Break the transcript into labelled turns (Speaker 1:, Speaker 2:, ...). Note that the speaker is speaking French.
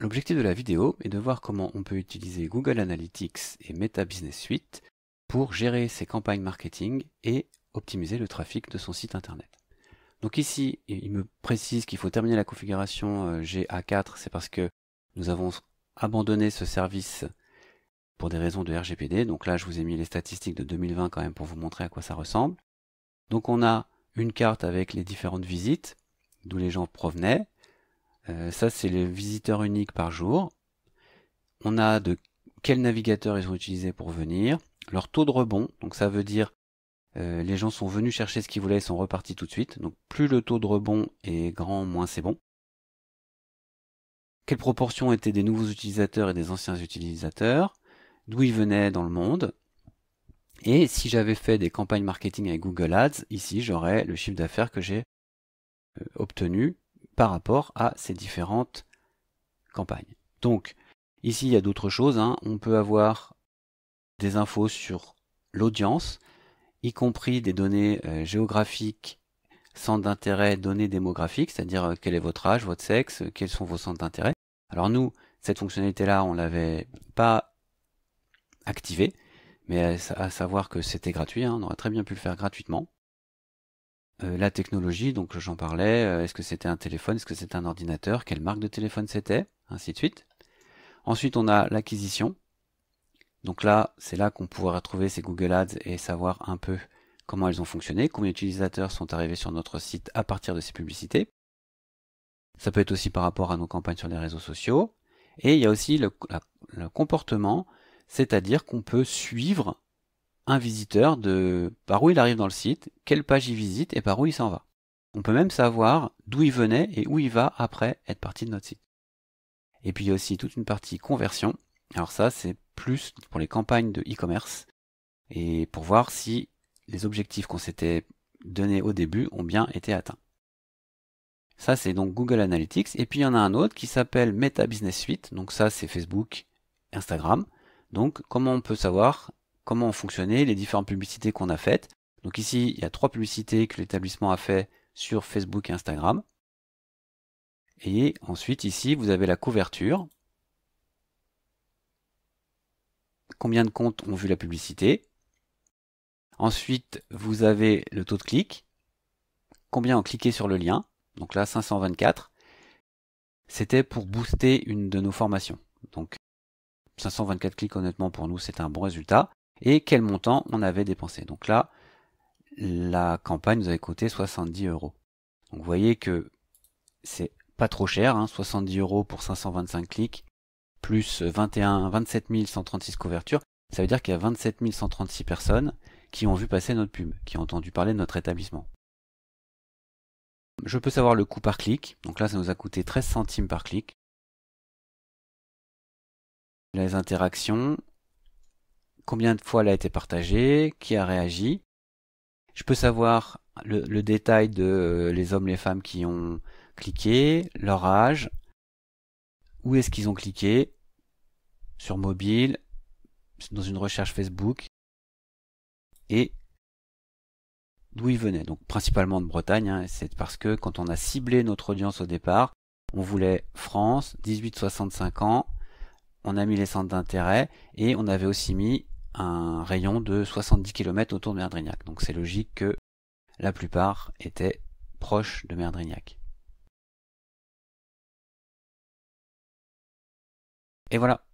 Speaker 1: L'objectif de la vidéo est de voir comment on peut utiliser Google Analytics et Meta Business Suite pour gérer ses campagnes marketing et optimiser le trafic de son site internet. Donc ici, il me précise qu'il faut terminer la configuration euh, GA4, c'est parce que nous avons abandonné ce service pour des raisons de RGPD. Donc là, je vous ai mis les statistiques de 2020 quand même pour vous montrer à quoi ça ressemble. Donc on a une carte avec les différentes visites, d'où les gens provenaient. Euh, ça, c'est les visiteurs uniques par jour. On a de quel navigateur ils ont utilisé pour venir, leur taux de rebond, donc ça veut dire euh, les gens sont venus chercher ce qu'ils voulaient et sont repartis tout de suite. Donc plus le taux de rebond est grand, moins c'est bon. Quelle proportion étaient des nouveaux utilisateurs et des anciens utilisateurs, d'où ils venaient dans le monde. Et si j'avais fait des campagnes marketing avec Google Ads, ici j'aurais le chiffre d'affaires que j'ai euh, obtenu par rapport à ces différentes campagnes. Donc, ici, il y a d'autres choses. Hein. On peut avoir des infos sur l'audience, y compris des données euh, géographiques, centres d'intérêt, données démographiques, c'est-à-dire euh, quel est votre âge, votre sexe, euh, quels sont vos centres d'intérêt. Alors nous, cette fonctionnalité-là, on l'avait pas activée, mais à, savoir que c'était gratuit, hein. on aurait très bien pu le faire gratuitement. Euh, la technologie, donc j'en parlais, euh, est-ce que c'était un téléphone, est-ce que c'était un ordinateur, quelle marque de téléphone c'était, ainsi de suite. Ensuite, on a l'acquisition. Donc là, c'est là qu'on pourra trouver ces Google Ads et savoir un peu comment elles ont fonctionné, combien d'utilisateurs sont arrivés sur notre site à partir de ces publicités. Ça peut être aussi par rapport à nos campagnes sur les réseaux sociaux. Et il y a aussi le comportement, c'est-à-dire qu'on peut suivre un visiteur de par où il arrive dans le site, quelle page il visite et par où il s'en va. On peut même savoir d'où il venait et où il va après être parti de notre site. Et puis il y a aussi toute une partie conversion. Alors ça, c'est plus pour les campagnes de e-commerce et pour voir si les objectifs qu'on s'était donnés au début ont bien été atteints. Ça, c'est donc Google Analytics. Et puis il y en a un autre qui s'appelle Meta Business Suite. Donc ça, c'est Facebook, Instagram. Donc comment on peut savoir comment ont fonctionné les différentes publicités qu'on a faites. Donc ici, il y a trois publicités que l'établissement a fait sur Facebook et Instagram. Et ensuite, ici, vous avez la couverture. Combien de comptes ont vu la publicité Ensuite, vous avez le taux de clic. Combien ont cliqué sur le lien Donc là, 524. C'était pour booster une de nos formations. Donc 524 clics, honnêtement, pour nous, c'est un bon résultat et quel montant on avait dépensé. Donc là, la campagne nous avait coûté 70 euros. Donc vous voyez que c'est pas trop cher, hein, 70 euros pour 525 clics, plus 21, 27 136 couvertures. Ça veut dire qu'il y a 27 136 personnes qui ont vu passer notre pub, qui ont entendu parler de notre établissement. Je peux savoir le coût par clic. Donc là, ça nous a coûté 13 centimes par clic. Les interactions, combien de fois elle a été partagée, qui a réagi. Je peux savoir le, détail de euh, les hommes, les femmes qui ont cliqué, leur âge, où est-ce qu'ils ont cliqué, sur mobile, dans une recherche Facebook, et d'où ils venaient. Donc principalement de Bretagne, hein, c'est parce que quand on a ciblé notre audience au départ, on voulait France, 18-65 ans, on a mis les centres d'intérêt et on avait aussi mis un rayon de 70 km autour de Merdrignac. Donc c'est logique que la plupart étaient proches de Merdrignac. Et voilà,